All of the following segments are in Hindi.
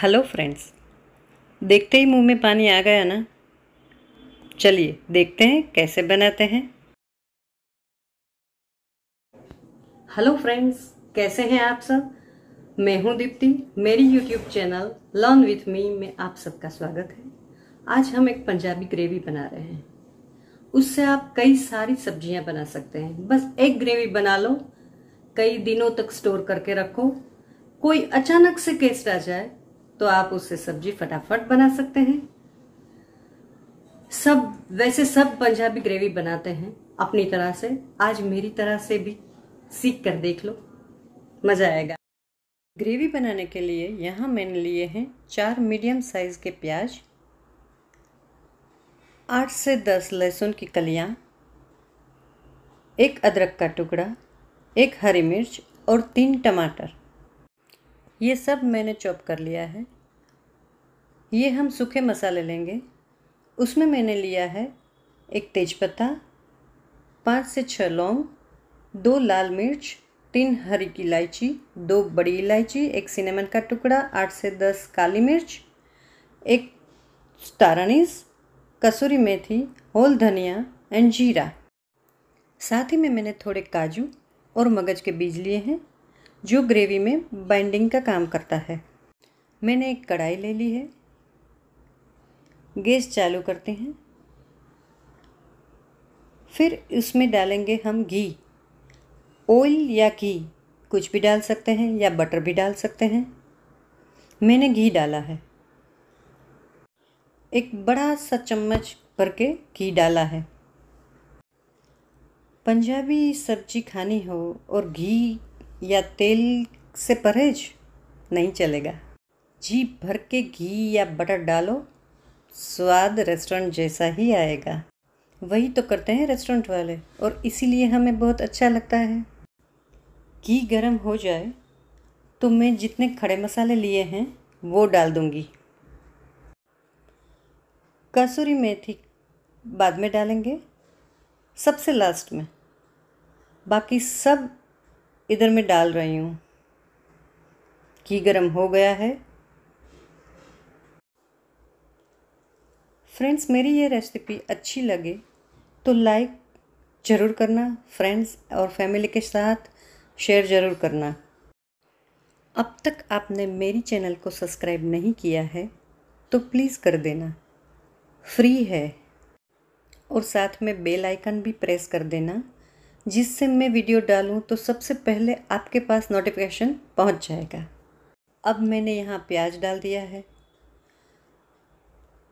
हेलो फ्रेंड्स देखते ही मुंह में पानी आ गया ना चलिए देखते हैं कैसे बनाते हैं हेलो फ्रेंड्स कैसे हैं आप सब मैं हूं दीप्ति मेरी YouTube channel learn with me में आप सबका स्वागत है आज हम एक पंजाबी ग्रेवी बना रहे हैं उससे आप कई सारी सब्जियां बना सकते हैं बस एक ग्रेवी बना लो कई दिनों तक स्टोर करके रखो कोई अचानक से केस्ट आ जाए तो आप उससे सब्जी फटाफट बना सकते हैं सब वैसे सब पंजाबी ग्रेवी बनाते हैं अपनी तरह से आज मेरी तरह से भी सीख कर देख लो मज़ा आएगा ग्रेवी बनाने के लिए यहाँ मैंने लिए हैं चार मीडियम साइज़ के प्याज आठ से दस लहसुन की कलियाँ एक अदरक का टुकड़ा एक हरी मिर्च और तीन टमाटर ये सब मैंने चॉप कर लिया है ये हम सूखे मसाले लेंगे उसमें मैंने लिया है एक तेज़पत्ता पाँच से छः लौंग दो लाल मिर्च तीन हरी की इलायची दो बड़ी इलायची एक सिनेमन का टुकड़ा आठ से दस काली मिर्च एक तारानीस कसूरी मेथी होल धनिया एंड जीरा साथ ही में मैंने थोड़े काजू और मगज के बीज लिए हैं जो ग्रेवी में बाइंडिंग का काम करता है मैंने एक कढ़ाई ले ली है गैस चालू करते हैं फिर उसमें डालेंगे हम घी ऑयल या घी कुछ भी डाल सकते हैं या बटर भी डाल सकते हैं मैंने घी डाला है एक बड़ा सा चम्मच भर के घी डाला है पंजाबी सब्जी खानी हो और घी या तेल से परहेज नहीं चलेगा जी भर के घी या बटर डालो स्वाद रेस्टोरेंट जैसा ही आएगा वही तो करते हैं रेस्टोरेंट वाले और इसीलिए हमें बहुत अच्छा लगता है घी गर्म हो जाए तो मैं जितने खड़े मसाले लिए हैं वो डाल दूँगी कसूरी मेथी बाद में डालेंगे सबसे लास्ट में बाकी सब इधर मैं डाल रही हूँ घी गरम हो गया है फ्रेंड्स मेरी ये रेसिपी अच्छी लगे तो लाइक ज़रूर करना फ्रेंड्स और फैमिली के साथ शेयर ज़रूर करना अब तक आपने मेरी चैनल को सब्सक्राइब नहीं किया है तो प्लीज़ कर देना फ्री है और साथ में बेल आइकन भी प्रेस कर देना जिस सिम में वीडियो डालूँ तो सबसे पहले आपके पास नोटिफिकेशन पहुंच जाएगा अब मैंने यहाँ प्याज डाल दिया है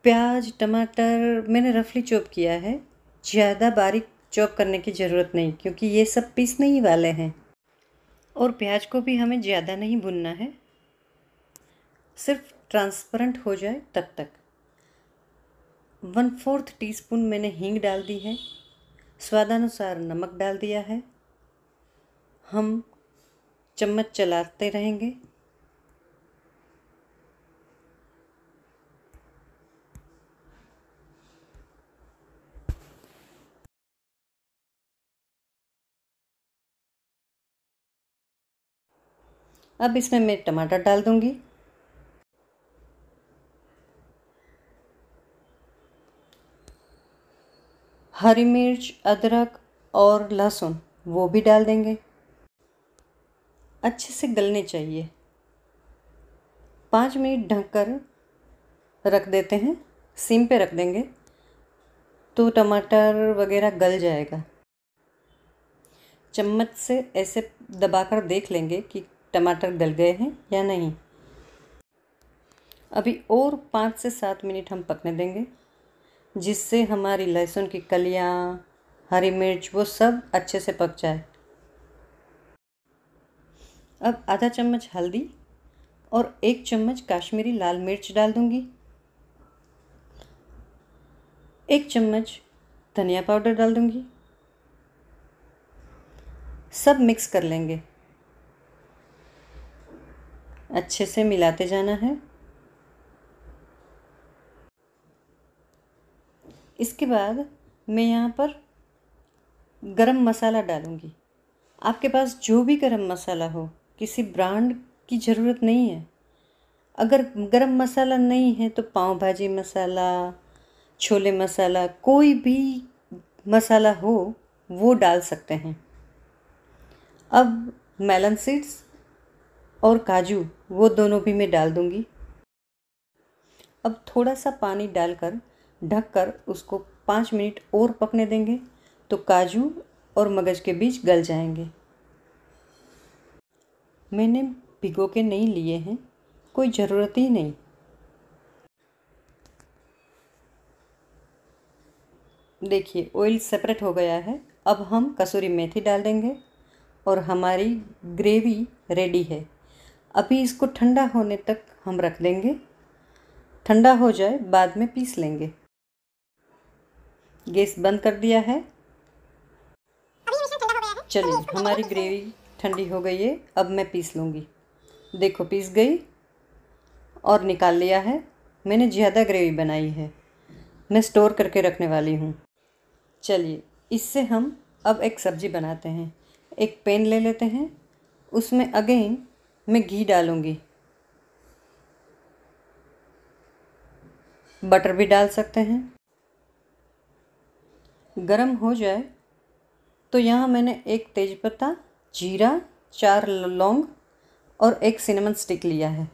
प्याज टमाटर मैंने रफली चॉप किया है ज़्यादा बारीक चॉप करने की ज़रूरत नहीं क्योंकि ये सब पीस नहीं वाले हैं और प्याज को भी हमें ज़्यादा नहीं भुनना है सिर्फ ट्रांसपेरेंट हो जाए तब तक वन फोर्थ टीस्पून मैंने हींग डाल दी है स्वादानुसार नमक डाल दिया है हम चम्मच चलाते रहेंगे अब इसमें मैं टमाटर डाल दूंगी हरी मिर्च अदरक और लहसुन वो भी डाल देंगे अच्छे से गलने चाहिए पाँच मिनट ढक कर रख देते हैं सिम पे रख देंगे तो टमाटर वगैरह गल जाएगा चम्मच से ऐसे दबाकर देख लेंगे कि टमाटर गल गए हैं या नहीं अभी और पाँच से सात मिनट हम पकने देंगे जिससे हमारी लहसुन की कलियाँ हरी मिर्च वो सब अच्छे से पक जाए अब आधा चम्मच हल्दी और एक चम्मच काश्मीरी लाल मिर्च डाल दूंगी एक चम्मच धनिया पाउडर डाल दूंगी सब मिक्स कर लेंगे अच्छे से मिलाते जाना है इसके बाद मैं यहाँ पर गरम मसाला डालूँगी आपके पास जो भी गरम मसाला हो किसी ब्रांड की ज़रूरत नहीं है अगर गरम मसाला नहीं है तो पाव भाजी मसाला छोले मसाला कोई भी मसाला हो वो डाल सकते हैं अब मेलन सीड्स और काजू वो दोनों भी मैं डाल दूँगी अब थोड़ा सा पानी डालकर ढककर उसको पाँच मिनट और पकने देंगे तो काजू और मगज़ के बीज गल जाएंगे मैंने भिगो के नहीं लिए हैं कोई ज़रूरत ही नहीं देखिए ऑयल सेपरेट हो गया है अब हम कसूरी मेथी डाल देंगे और हमारी ग्रेवी रेडी है अभी इसको ठंडा होने तक हम रख देंगे ठंडा हो जाए बाद में पीस लेंगे गैस बंद कर दिया है तो चलिए हमारी ग्रेवी ठंडी हो गई है अब मैं पीस लूँगी देखो पीस गई और निकाल लिया है मैंने ज़्यादा ग्रेवी बनाई है मैं स्टोर करके रखने वाली हूँ चलिए इससे हम अब एक सब्ज़ी बनाते हैं एक पेन ले लेते हैं उसमें अगेन मैं घी डालूँगी बटर भी डाल सकते हैं गर्म हो जाए तो यहाँ मैंने एक तेज़पत्ता जीरा चार लौंग और एक सिनेमन स्टिक लिया है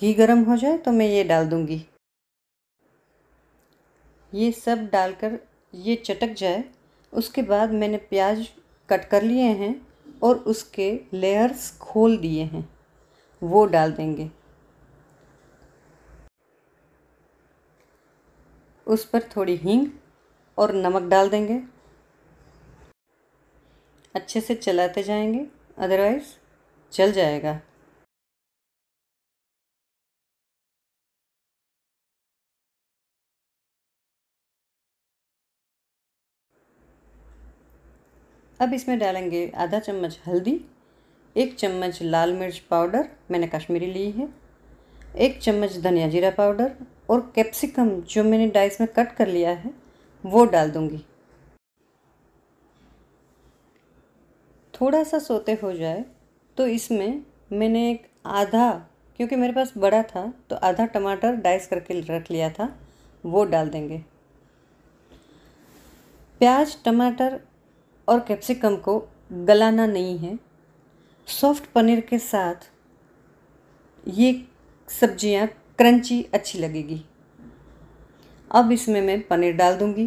घी गर्म हो जाए तो मैं ये डाल दूँगी ये सब डालकर ये चटक जाए उसके बाद मैंने प्याज कट कर लिए हैं और उसके लेयर्स खोल दिए हैं वो डाल देंगे उस पर थोड़ी हींग और नमक डाल देंगे अच्छे से चलाते जाएंगे अदरवाइज़ जल जाएगा अब इसमें डालेंगे आधा चम्मच हल्दी एक चम्मच लाल मिर्च पाउडर मैंने कश्मीरी ली है एक चम्मच धनिया जीरा पाउडर और कैप्सिकम जो मैंने डाइस में कट कर लिया है वो डाल दूँगी थोड़ा सा सोते हो जाए तो इसमें मैंने एक आधा क्योंकि मेरे पास बड़ा था तो आधा टमाटर डाइस करके रख लिया था वो डाल देंगे प्याज टमाटर और कैप्सिकम को गलाना नहीं है सॉफ्ट पनीर के साथ ये सब्जियां क्रंची अच्छी लगेगी अब इसमें मैं पनीर डाल दूंगी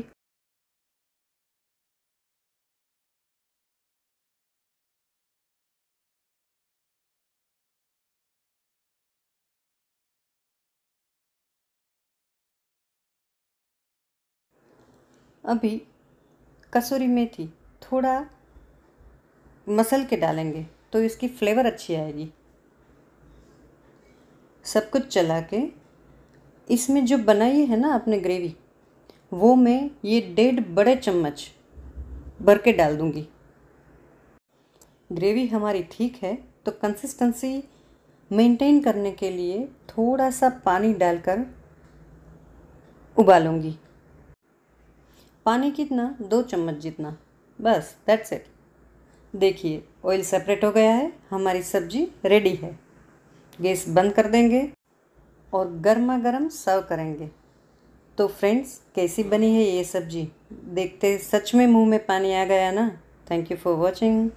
अभी कसूरी मेथी थोड़ा मसल के डालेंगे तो इसकी फ्लेवर अच्छी आएगी सब कुछ चला के इसमें जो बनाई है ना आपने ग्रेवी वो मैं ये डेढ़ बड़े चम्मच भर के डाल दूँगी ग्रेवी हमारी ठीक है तो कंसिस्टेंसी मेंटेन करने के लिए थोड़ा सा पानी डालकर उबालूंगी पानी कितना दो चम्मच जितना बस दैट्स इट देखिए ऑयल सेपरेट हो गया है हमारी सब्जी रेडी है गैस बंद कर देंगे और गर्मा गर्म सर्व करेंगे तो फ्रेंड्स कैसी बनी है ये सब्जी देखते सच में मुंह में पानी आ गया ना थैंक यू फॉर वॉचिंग